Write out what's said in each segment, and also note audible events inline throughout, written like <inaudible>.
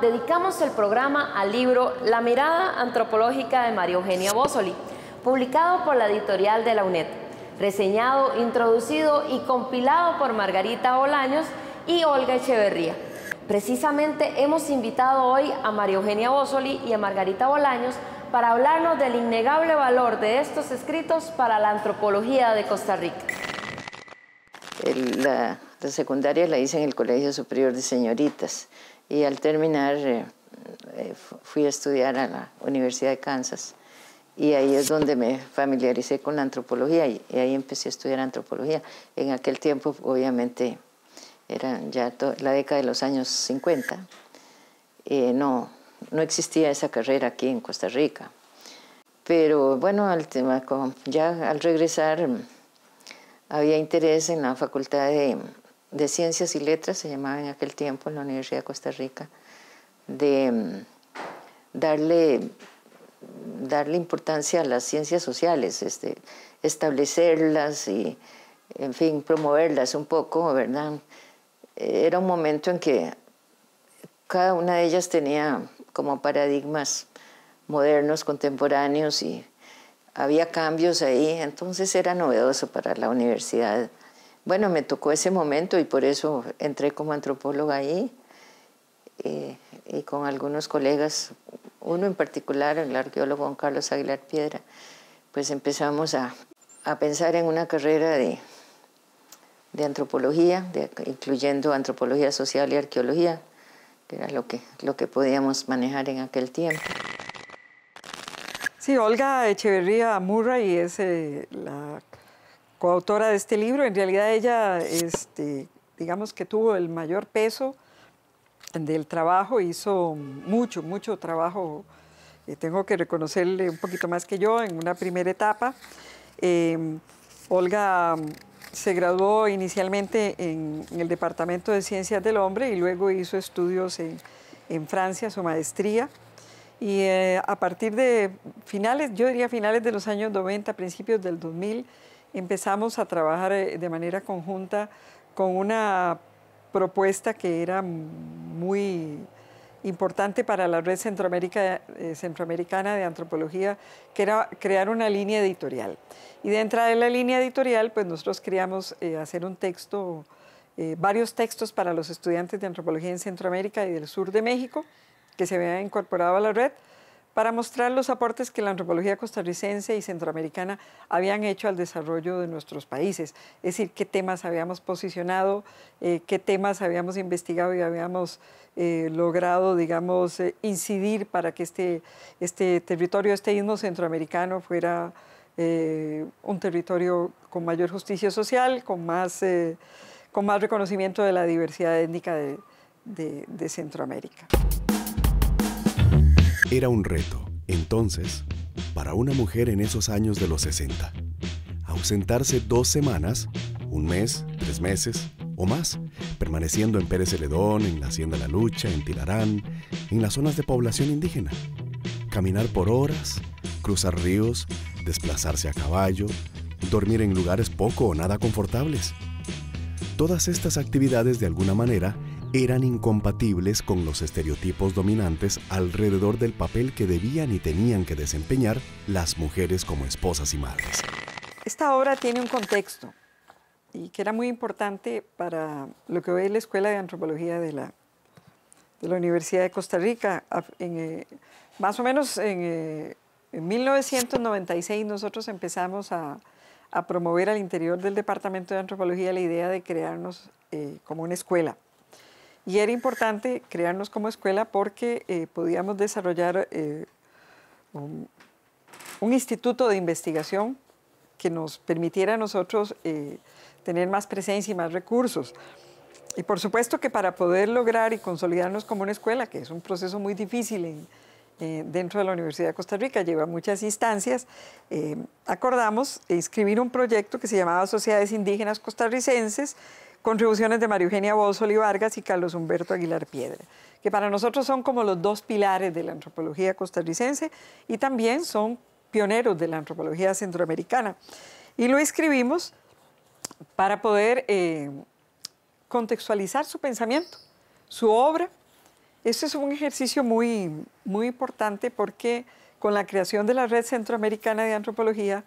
dedicamos el programa al libro La mirada antropológica de María Eugenia Bosoli, publicado por la editorial de la UNED, reseñado, introducido y compilado por Margarita Bolaños y Olga Echeverría. Precisamente hemos invitado hoy a María Eugenia Bósoli y a Margarita Bolaños para hablarnos del innegable valor de estos escritos para la antropología de Costa Rica. la secundaria la hice en el Colegio Superior de Señoritas y al terminar eh, eh, fui a estudiar a la Universidad de Kansas y ahí es donde me familiaricé con la antropología y, ahí empecé a estudiar antropología. En aquel tiempo, obviamente, era ya la década de los años 50, eh, no, no existía esa carrera aquí en Costa Rica. Pero bueno, tema, ya al regresar mm, había interés en la Facultad de de Ciencias y Letras, se llamaba en aquel tiempo en la Universidad de Costa Rica, de mm, darle, darle importancia a las ciencias sociales, este, establecerlas y, en fin, promoverlas un poco, ¿verdad? Era un momento en que cada una de ellas tenía como paradigmas modernos, contemporáneos y había cambios ahí, entonces era novedoso para la universidad bueno, me tocó ese momento y por eso entré como antropóloga ahí eh, y con algunos colegas, uno en particular, el arqueólogo Juan Carlos Aguilar Piedra, pues empezamos a, pensar en una carrera de, de antropología, incluyendo antropología social y arqueología, que era lo que, lo que podíamos manejar en aquel tiempo. Sí, Olga Echeverría Murray es eh, la coautora de este libro. En realidad ella, este, digamos que tuvo el mayor peso del trabajo, hizo mucho, mucho trabajo, eh, tengo que reconocerle un poquito más que yo en una primera etapa. Em, Olga mm, se graduó inicialmente en, el Departamento de Ciencias del Hombre y luego hizo estudios en, en Francia, su maestría. Y eh, a partir de finales, yo diría finales de los años 90, principios del 2000, empezamos a trabajar eh, de manera conjunta con una propuesta que era muy importante para la Red eh, Centroamericana de Antropología, que era crear una línea editorial. Y dentro de la línea editorial, pues nosotros queríamos eh, hacer un texto, varios textos para los estudiantes de antropología en Centroamérica y del sur de México, que se habían incorporado a la red para mostrar los aportes que la antropología costarricense y centroamericana habían hecho al desarrollo de nuestros países, es decir, qué temas habíamos posicionado, eh, qué temas habíamos investigado y habíamos eh, logrado, digamos, eh, incidir para que este, este, territorio, este istmo centroamericano fuera un territorio con mayor justicia social, con más, reconocimiento de la diversidad étnica de Centroamérica. Era un reto, entonces, para una mujer en esos años de los 60. Ausentarse dos semanas, un mes, tres meses o más, permaneciendo en Pérez Celedón, en la Hacienda La Lucha, en Tilarán, en las zonas de población indígena. Caminar por horas, cruzar ríos, desplazarse a caballo, dormir en lugares poco o nada confortables. Todas estas actividades de alguna manera eran incompatibles con los estereotipos dominantes alrededor del papel que debían y tenían que desempeñar las mujeres como esposas y madres. Esta obra tiene un contexto y que era muy importante para lo que hoy es la Escuela de Antropología de la, de la Universidad de Costa Rica. Eh, más o menos en, 1996 eh, nosotros empezamos a, promover al interior del Departamento de Antropología la idea de crearnos eh, como una escuela. Y era importante crearnos como escuela porque eh, podíamos desarrollar eh, un, instituto de investigación que nos permitiera a nosotros eh, tener más presencia y más recursos. Y por supuesto que para poder lograr y consolidarnos como una escuela, que es un proceso muy difícil dentro de la Universidad de Costa Rica, lleva muchas instancias, acordamos inscribir un proyecto que se llamaba Sociedades Indígenas Costarricenses Contribuciones de María Eugenia Bósoli Vargas y Carlos Humberto Aguilar Piedra, que para nosotros son como los dos pilares de la antropología costarricense y también son pioneros de la antropología centroamericana. Y lo escribimos para poder eh, contextualizar su pensamiento, su obra. Este es un ejercicio muy, muy importante porque con la creación de la Red Centroamericana de Antropología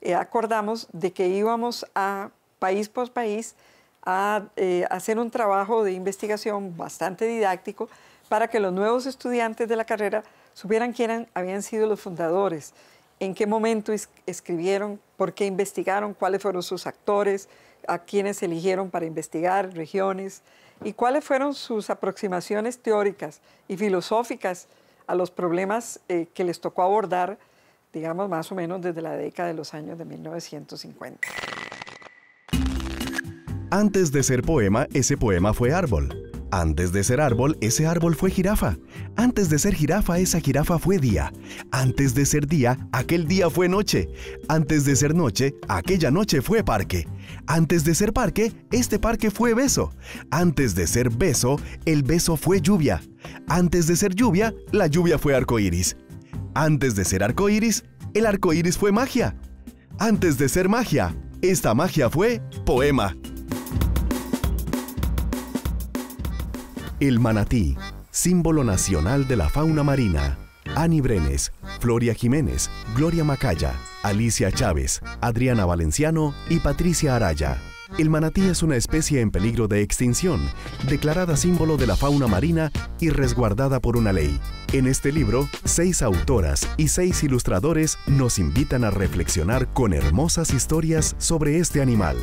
eh, acordamos de que íbamos a país por país a eh, hacer un trabajo de investigación bastante didáctico para que los nuevos estudiantes de la carrera supieran quiénes habían sido los fundadores, en qué momento escribieron, por qué investigaron, cuáles fueron sus actores, a quienes eligieron para investigar, regiones, y cuáles fueron sus aproximaciones teóricas y filosóficas a los problemas eh, que les tocó abordar, digamos, más o menos desde la década de los años de 1950. Antes de ser poema, ese poema fue árbol. Antes de ser árbol, ese árbol fue jirafa. Antes de ser jirafa, esa jirafa fue día. Antes de ser día, aquel día fue noche. Antes de ser noche, aquella noche fue parque. Antes de ser parque, este parque fue beso. Antes de ser beso, el beso fue lluvia. Antes de ser lluvia, la lluvia fue arco Antes de ser arco el arco fue magia. Antes de ser magia, esta magia fue poema. El manatí, símbolo nacional de la fauna marina. Ani Brenes, Floria Jiménez, Gloria Macaya, Alicia Chávez, Adriana Valenciano y Patricia Araya. El manatí es una especie en peligro de extinción, declarada símbolo de la fauna marina y resguardada por una ley. En este libro, seis autoras y seis ilustradores nos invitan a reflexionar con hermosas historias sobre este animal.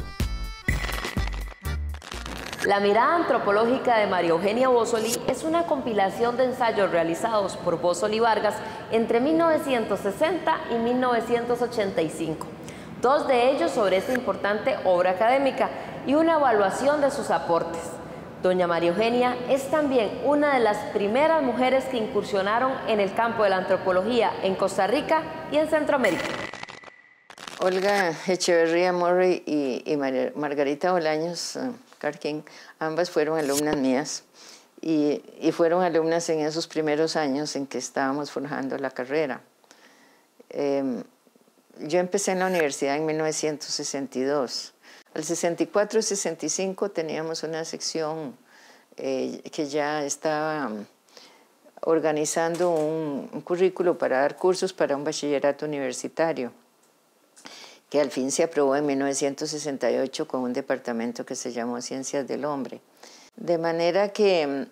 La mirada antropológica de María Eugenia Bosoli es una compilación de ensayos realizados por Bosoli Vargas entre 1960 y 1985. Dos de ellos sobre esta importante obra académica y una evaluación de sus aportes. Doña María Eugenia es también una de las primeras mujeres que incursionaron en el campo de la antropología en Costa Rica y en Centroamérica. Olga Echeverría Morri y, Margarita Bolaños eh, ambas fueron alumnas mías y, fueron alumnas en esos primeros años en que estábamos forjando la carrera. Em, yo empecé en la universidad en 1962. Al 64 y 65 teníamos una sección eh, que ya estaba um, organizando un currículo para dar cursos para un bachillerato universitario que al fin se aprobó en 1968 con un departamento que se llamó Ciencias del Hombre. De manera que,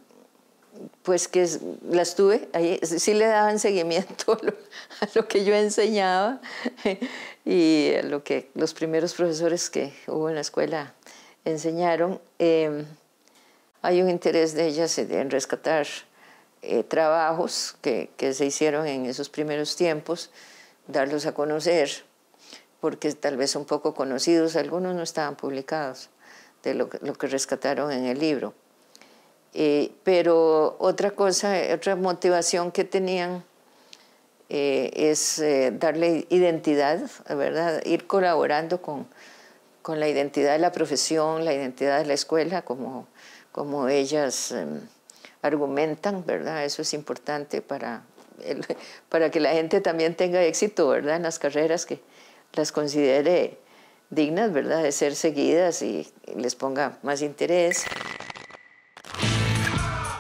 pues que las tuve, ahí, <laughs> sí le daban seguimiento <laughs> a lo, que yo enseñaba <laughs> y a lo que los primeros profesores que hubo en la escuela enseñaron. Em, hay un interés de ellas en rescatar eh, trabajos que se hicieron en esos primeros tiempos, darlos a conocer porque tal vez un poco conocidos, algunos no estaban publicados de lo, que rescataron en el libro. Eh, pero otra cosa, otra motivación que tenían eh, es eh, darle identidad, ¿verdad? Ir colaborando con, con, la identidad de la profesión, la identidad de la escuela, como, como ellas em, argumentan, ¿verdad? Eso es importante para, <laughs> para que la gente también tenga éxito, ¿verdad? En las carreras que, las considere dignas, ¿verdad?, de ser seguidas y les ponga más interés.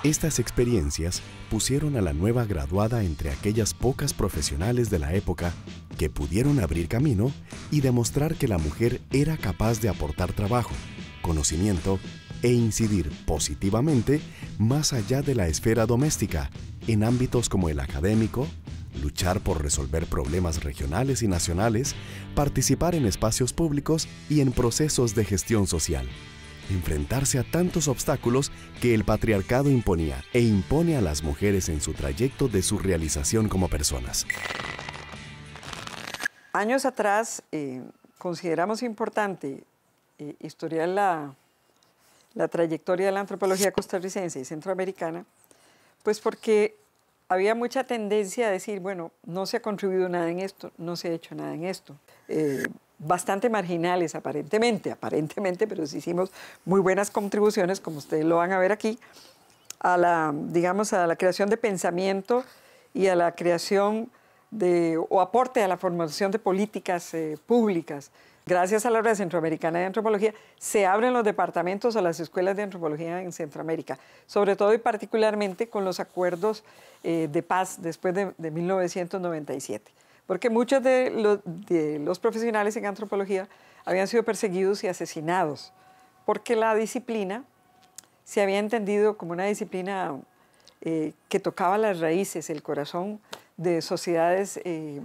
Estas experiencias pusieron a la nueva graduada entre aquellas pocas profesionales de la época que pudieron abrir camino y demostrar que la mujer era capaz de aportar trabajo, conocimiento e incidir positivamente más allá de la esfera doméstica, en ámbitos como el académico, luchar por resolver problemas regionales y nacionales, participar en espacios públicos y en procesos de gestión social, enfrentarse a tantos obstáculos que el patriarcado imponía e impone a las mujeres en su trayecto de su realización como personas. Años atrás eh, consideramos importante eh, historiar la, la trayectoria de la antropología costarricense y centroamericana, pues porque había mucha tendencia a decir, bueno, no se ha contribuido nada en esto, no se ha hecho nada en esto. Eh, bastante marginales aparentemente, aparentemente, pero sí hicimos muy buenas contribuciones, como ustedes lo van a ver aquí, a la, digamos, a la creación de pensamiento y a la creación de, o aporte a la formación de políticas eh, públicas Gracias a la obra Centroamericana de Antropología, se abren los departamentos a las escuelas de antropología en Centroamérica, sobre todo y particularmente con los acuerdos eh, de paz después de, 1997 porque muchos de los, profesionales en antropología habían sido perseguidos y asesinados, porque la disciplina se había entendido como una disciplina eh, que tocaba las raíces, el corazón de sociedades eh,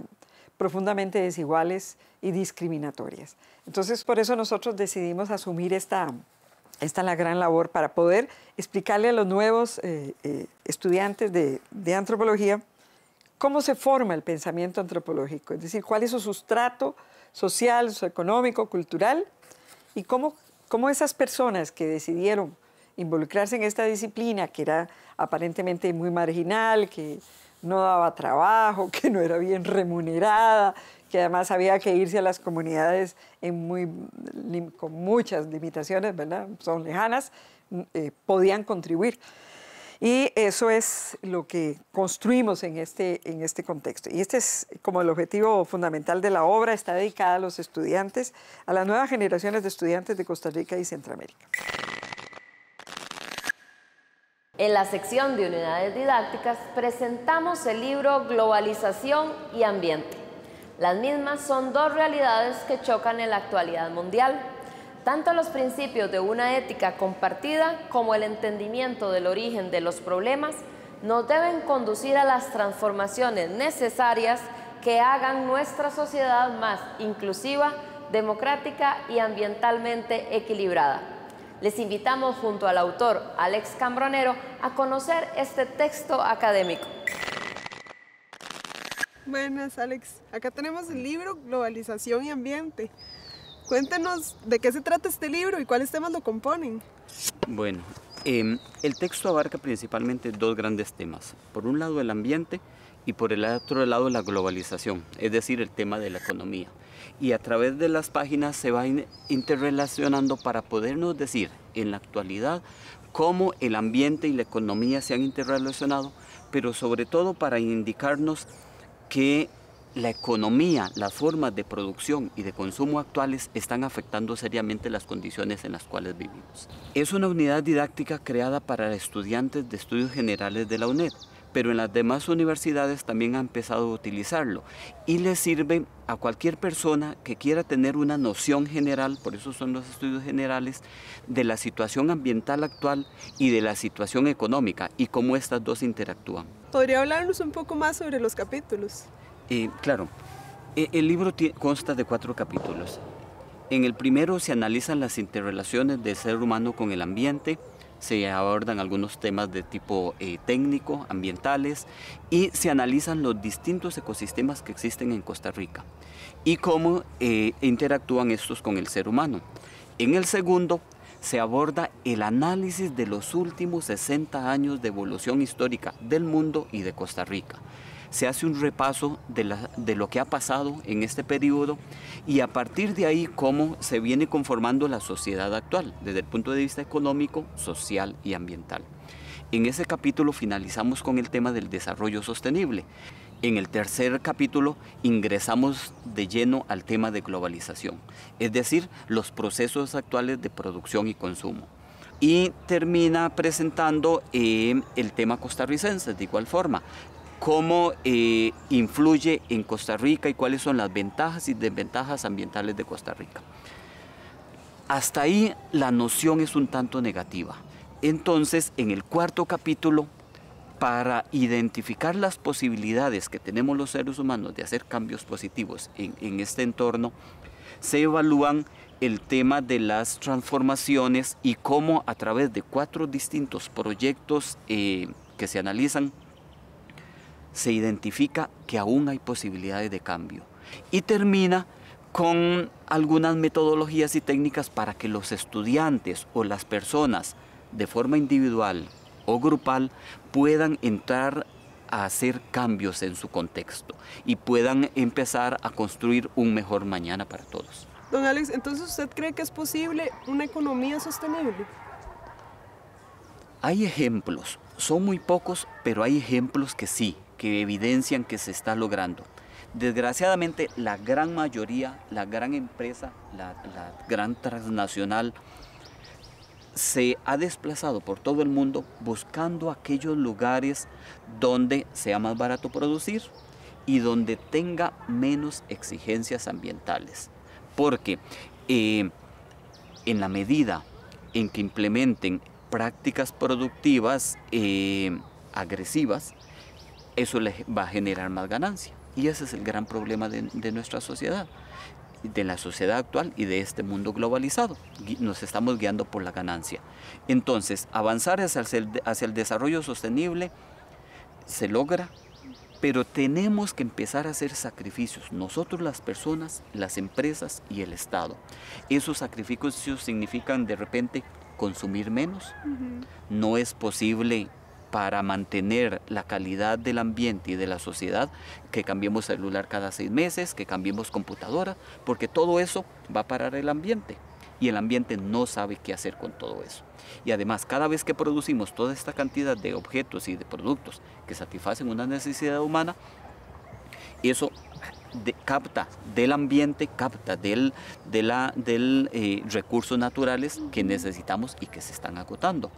profundamente desiguales y discriminatorias. Entonces, por eso nosotros decidimos asumir esta, esta la gran labor para poder explicarle a los nuevos eh, eh, estudiantes de, antropología cómo se forma el pensamiento antropológico, es decir, cuál es su sustrato social, económico cultural, y cómo, cómo esas personas que decidieron involucrarse en esta disciplina, que era aparentemente muy marginal, que no daba trabajo, <laughs> que no era bien remunerada, que además había que irse a las comunidades con muchas limitaciones, Son lejanas, mm, eh, podían contribuir. Y eso es lo que construimos en este, en este contexto. Y este es como el objetivo fundamental de la obra, está dedicada a los estudiantes, a las nuevas generaciones de estudiantes de Costa Rica y Centroamérica. En la sección de unidades didácticas presentamos el libro Globalización y Ambiente. Las mismas son dos realidades que chocan en la actualidad mundial. Tanto los principios de una ética compartida como el entendimiento del origen de los problemas nos deben conducir a las transformaciones necesarias que hagan nuestra sociedad más inclusiva, democrática y ambientalmente equilibrada. Les invitamos junto al autor Alex Cambronero a conocer este texto académico. Buenas, Alex. Acá tenemos el libro Globalización y Ambiente. Cuéntenos de qué se trata este libro y cuáles temas lo componen. Bueno, em, el texto abarca principalmente dos grandes temas. Por un lado, el ambiente y por el otro lado la globalización, es decir, el tema de la economía. Y a través de las páginas se va interrelacionando para podernos decir en la actualidad cómo el ambiente y la economía se han interrelacionado, pero sobre todo para indicarnos que la economía, las formas de producción y de consumo actuales están afectando seriamente las condiciones en las cuales vivimos. Es una unidad didáctica creada para estudiantes de estudios generales de la UNED pero en las demás universidades también han empezado a utilizarlo y le sirve a cualquier persona que quiera tener una noción general, por eso son los estudios generales, de la situación ambiental actual y de la situación económica y cómo estas dos interactúan. ¿Podría hablarnos un poco más sobre los capítulos? Eh, claro, eh, el libro consta de cuatro capítulos. En el primero se analizan las interrelaciones del ser humano con el ambiente, se abordan algunos temas de tipo eh, técnico, ambientales, y se analizan los distintos ecosistemas que existen en Costa Rica y cómo eh, interactúan estos con el ser humano. En el segundo se aborda el análisis de los últimos 60 años de evolución histórica del mundo y de Costa Rica se hace un repaso de, lo que ha pasado en este periodo y a partir de ahí cómo se viene conformando la sociedad actual desde el punto de vista económico, social y ambiental. En ese capítulo finalizamos con el tema del desarrollo sostenible. En el tercer capítulo ingresamos de lleno al tema de globalización, es decir, los procesos actuales de producción y consumo. Y termina presentando eh, el tema costarricense de igual forma, cómo eh, influye en Costa Rica y cuáles son las ventajas y desventajas ambientales de Costa Rica. Hasta ahí la noción es un tanto negativa. Entonces, en el cuarto capítulo, para identificar las posibilidades que tenemos los seres humanos de hacer cambios positivos en, este entorno, se evalúan el tema de las transformaciones y cómo a través de cuatro distintos proyectos eh, que se analizan se identifica que aún hay posibilidades de cambio y termina con algunas metodologías y técnicas para que los estudiantes o las personas de forma individual o grupal puedan entrar a hacer cambios en su contexto y puedan empezar a construir un mejor mañana para todos. Don Alex, entonces usted cree que es posible una economía sostenible? Hay ejemplos, son muy pocos, pero hay ejemplos que sí, que evidencian que se está logrando. Desgraciadamente, la gran mayoría, la gran empresa, la, gran transnacional, se ha desplazado por todo el mundo buscando aquellos lugares donde sea más barato producir y donde tenga menos exigencias ambientales. Porque eh, en la medida en que implementen prácticas productivas eh, agresivas, eso les va a generar más ganancia. Y ese es el gran problema de, nuestra sociedad, de la sociedad actual y de este mundo globalizado. Nos estamos guiando por la ganancia. Entonces, avanzar hacia el, hacia el desarrollo sostenible se logra, pero tenemos que empezar a hacer sacrificios, nosotros las personas, las empresas y el Estado. Esos sacrificios significan de repente consumir menos. No es posible para mantener la calidad del ambiente y de la sociedad, que cambiemos celular cada seis meses, que cambiemos computadora, porque todo eso va a parar el ambiente. Y el ambiente no sabe qué hacer con todo eso. Y además, cada vez que producimos toda esta cantidad de objetos y de productos que satisfacen una necesidad humana, eso de, capta del ambiente, capta del, de la, del eh, recursos naturales que necesitamos y que se están agotando.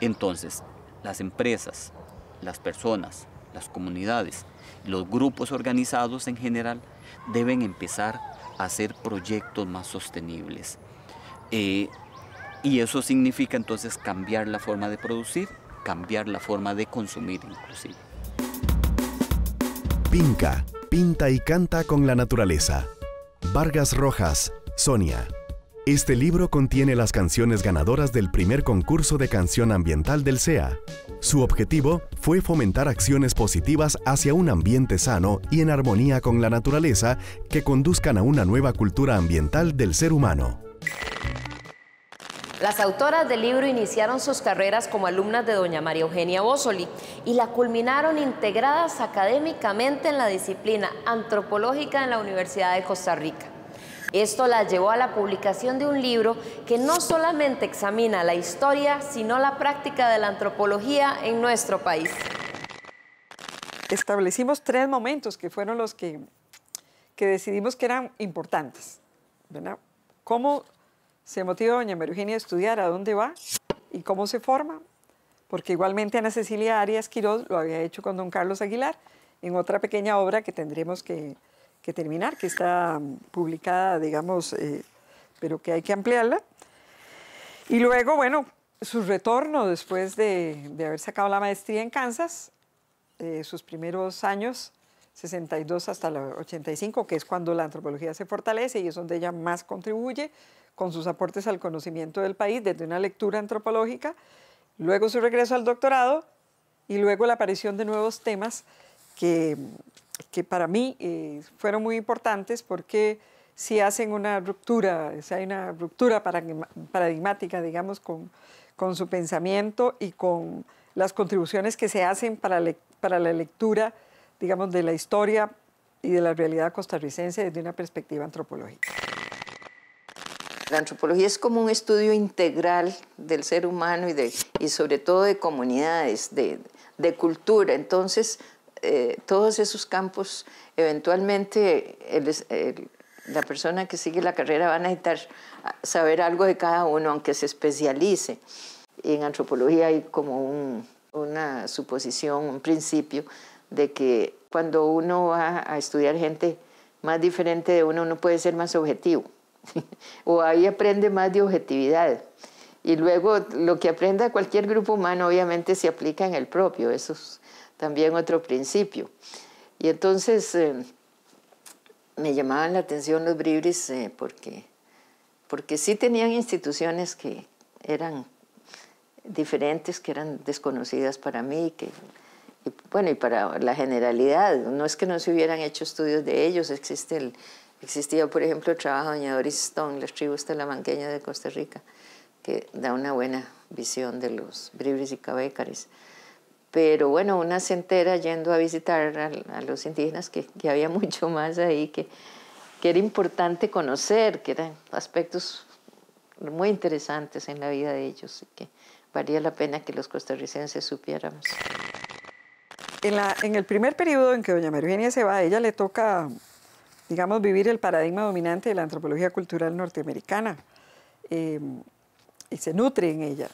Entonces, las empresas, las personas, las comunidades, los grupos organizados en general deben empezar a hacer proyectos más sostenibles. Eh, y eso significa entonces cambiar la forma de producir, cambiar la forma de consumir inclusive. Pinca Pinta y canta con la naturaleza. Vargas Rojas, Sonia. Este libro contiene las canciones ganadoras del primer concurso de canción ambiental del SEA. Su objetivo fue fomentar acciones positivas hacia un ambiente sano y en armonía con la naturaleza que conduzcan a una nueva cultura ambiental del ser humano. Las autoras del libro iniciaron sus carreras como alumnas de doña María Eugenia Bósoli y la culminaron integradas académicamente en la disciplina antropológica en la Universidad de Costa Rica. Esto la llevó a la publicación de un libro que no solamente examina la historia, sino la práctica de la antropología en nuestro país. Establecimos tres momentos que fueron los que, que decidimos que eran importantes. ¿Cómo se motiva doña María Eugenia a estudiar a dónde va y cómo se forma, porque igualmente Ana Cecilia Arias Quiroz lo había hecho con don Carlos Aguilar en otra pequeña obra que tendremos que, terminar, que está mm, publicada, digamos, eh, pero que hay que ampliarla. Y luego, bueno, su retorno después de, haber sacado la maestría en Kansas, eh, sus primeros años, 62 hasta la 85, que es cuando la antropología se fortalece y es donde ella más contribuye, con sus aportes al conocimiento del país desde una lectura antropológica, luego su regreso al doctorado y luego la aparición de nuevos temas que, que para mí eh, fueron muy importantes porque si hacen una ruptura, si hay una ruptura paradigmática, digamos, con, su pensamiento y con las contribuciones que se hacen para, para la lectura, digamos, de la historia y de la realidad costarricense desde una perspectiva antropológica. La antropología es como un estudio integral del ser humano y, de, y sobre todo de comunidades, de, de cultura. Entonces, eh, todos esos campos, eventualmente la persona que sigue la carrera va a necesitar saber algo de cada uno, aunque se especialice. Y En antropología hay como una suposición, un principio de que cuando uno va a estudiar gente más diferente de uno, uno puede ser más objetivo. <laughs> o ahí aprende más de objetividad. Y luego lo que aprenda cualquier grupo humano obviamente se aplica en el propio, eso es también otro principio. Y entonces eh, me llamaban la atención los bribris eh, porque, porque sí tenían instituciones que eran diferentes, que eran desconocidas para mí, que, y, bueno, y para la generalidad. No es que no se hubieran hecho estudios de ellos, existe el, Existía, por ejemplo, el trabajo de doña Doris Stone, las tribus talamanqueñas de Costa Rica, que da una buena visión de los bribris y cabécares. Pero bueno, una se yendo a visitar a, los indígenas que, había <laughs> mucho más ahí, que, que era importante conocer, que eran aspectos muy interesantes en la vida de ellos y que valía la pena que los costarricenses supiéramos. En, la, en el primer periodo en que doña Eugenia se va, a ella le toca digamos, vivir el paradigma dominante de la antropología cultural norteamericana eh, y se nutre en ella.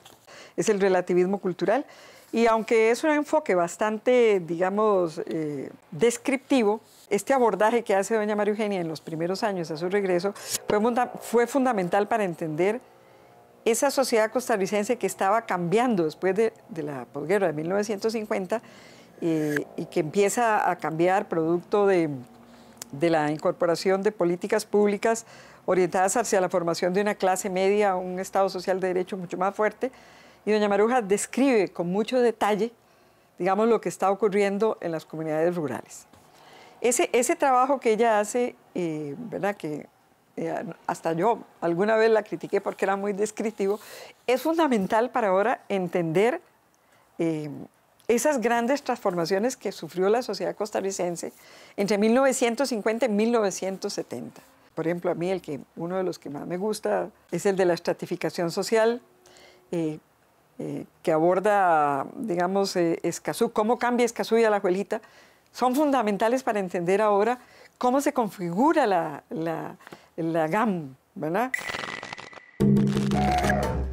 Es el relativismo cultural. Y aunque es un enfoque bastante, digamos, eh, descriptivo, este abordaje que hace doña María Eugenia en los primeros años a su regreso fue, fundamental para entender esa sociedad costarricense que estaba cambiando después de, la posguerra de 1950 eh, y que empieza a cambiar producto de de la incorporación de políticas públicas orientadas hacia la formación de una clase media, un Estado social de derecho mucho más fuerte. Y doña Maruja describe con mucho detalle, digamos, lo que está ocurriendo en las comunidades rurales. Ese, ese trabajo que ella hace, eh, ¿verdad? Que eh, hasta yo alguna vez la critiqué porque era muy descriptivo, es fundamental para ahora entender eh, esas grandes transformaciones que sufrió la sociedad costarricense entre 1950 y 1970. Por ejemplo, a mí el que, uno de los que más me gusta es el de la estratificación social, eh, eh, que aborda, digamos, eh, Escazú, cómo cambia Escazú y a la abuelita? son fundamentales para entender ahora cómo se configura la, la, la GAM, ¿verdad?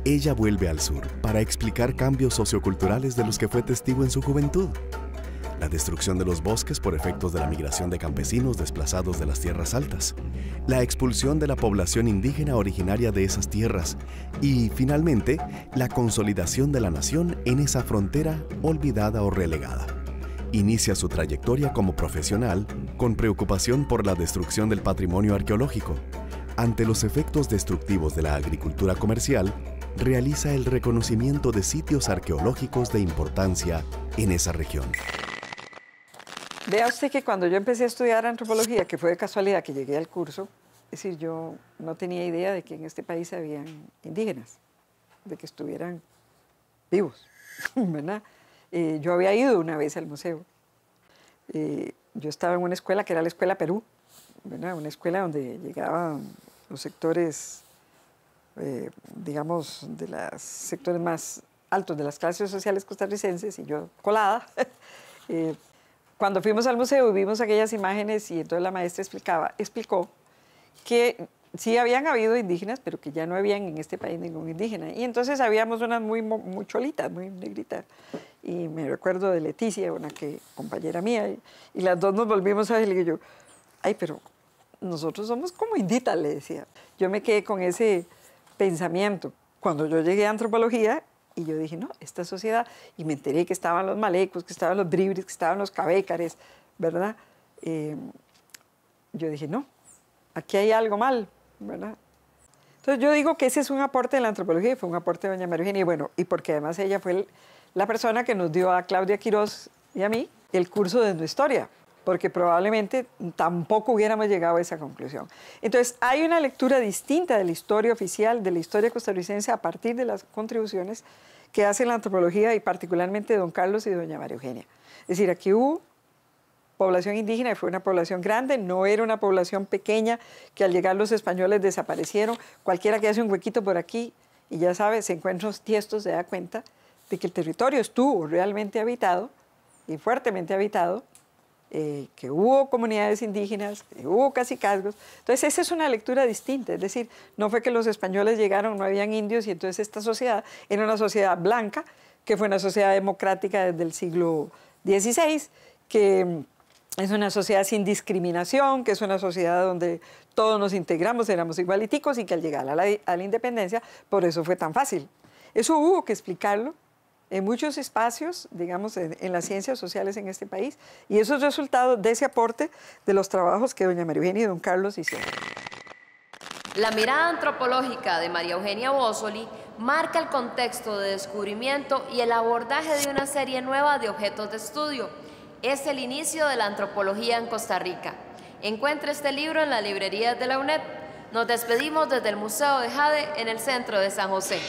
ella vuelve al sur para explicar cambios socioculturales de los que fue testigo en su juventud. La destrucción de los bosques por efectos de la migración de campesinos desplazados de las tierras altas, la expulsión de la población indígena originaria de esas tierras y, finalmente, la consolidación de la nación en esa frontera olvidada o relegada. Inicia su trayectoria como profesional con preocupación por la destrucción del patrimonio arqueológico, ante los efectos destructivos de la agricultura comercial realiza el reconocimiento de sitios arqueológicos de importancia en esa región. Vea usted que cuando yo empecé a estudiar antropología, que fue de casualidad que llegué al curso, es decir, yo no tenía idea de que en este país habían indígenas, de que estuvieran vivos, <laughs> ¿verdad? Eh, yo había ido una vez al museo. Eh, yo estaba en una escuela que era la Escuela Perú, ¿verdad? Una escuela donde llegaban los sectores eh, digamos, de los sectores más altos de las clases sociales costarricenses, y yo colada, <laughs> eh, cuando fuimos al museo vimos aquellas imágenes y entonces la maestra explicaba, explicó que sí habían habido indígenas, pero que ya no habían en este país ningún indígena. Y entonces habíamos unas muy, muy cholitas, muy negritas. Y me recuerdo de Leticia, una que compañera mía, y, las dos nos volvimos a decir, yo, ay, pero nosotros somos como inditas, le decía. Yo me quedé con ese pensamiento. Cuando yo llegué a antropología y yo dije, no, esta sociedad, y me enteré que estaban los malecos, que estaban los bribris, que estaban los cabécares, ¿verdad? Eh, yo dije, no, aquí hay algo mal, ¿verdad? Entonces yo digo que ese es un aporte de la antropología fue un aporte de doña María Eugenia, y bueno, y porque además ella fue la persona que nos dio a Claudia Quirós y a mí el curso de nuestra historia, porque probablemente tampoco hubiéramos llegado a esa conclusión. Entonces, hay una lectura distinta de la historia oficial, de la historia costarricense, a partir de las contribuciones que hace la antropología y particularmente don Carlos y doña María Eugenia. Es decir, aquí hubo población indígena y fue una población grande, no era una población pequeña que al llegar los españoles desaparecieron. Cualquiera que hace un huequito por aquí y ya sabe, se encuentra tiestos, se da cuenta de que el territorio estuvo realmente habitado y fuertemente habitado eh, que hubo comunidades indígenas, que hubo cacicazgos. Entonces, esa es una lectura distinta, es decir, no fue que los españoles llegaron, no habían indios, y entonces esta sociedad era una sociedad blanca, que fue una sociedad democrática desde el siglo XVI, que mm, es una sociedad sin discriminación, que es una sociedad donde todos nos integramos, éramos igualiticos y que al llegar a la independencia, por eso fue tan fácil. Eso hubo que explicarlo en muchos espacios, digamos, en, las ciencias sociales en este país. Y eso es resultado de ese aporte de los trabajos que doña María Eugenia y don Carlos hicieron. La mirada antropológica de María Eugenia Bósoli marca el contexto de descubrimiento y el abordaje de una serie nueva de objetos de estudio. Es el inicio de la antropología en Costa Rica. Encuentra este libro en la librería de la UNED. Nos despedimos desde el Museo de Jade en el centro de San José.